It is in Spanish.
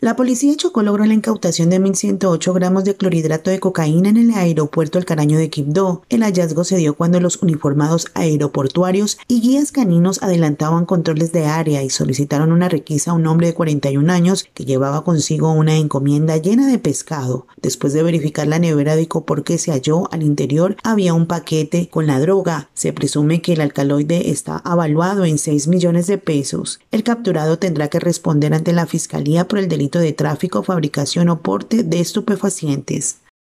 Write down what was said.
La policía chocó logró la incautación de 1.108 gramos de clorhidrato de cocaína en el aeropuerto El Caraño de Quibdó. El hallazgo se dio cuando los uniformados aeroportuarios y guías caninos adelantaban controles de área y solicitaron una requisa a un hombre de 41 años que llevaba consigo una encomienda llena de pescado. Después de verificar la nevera de por qué se halló al interior había un paquete con la droga. Se presume que el alcaloide está avaluado en 6 millones de pesos. El capturado tendrá que responder ante la fiscalía por el delito de tráfico, fabricación o porte de estupefacientes.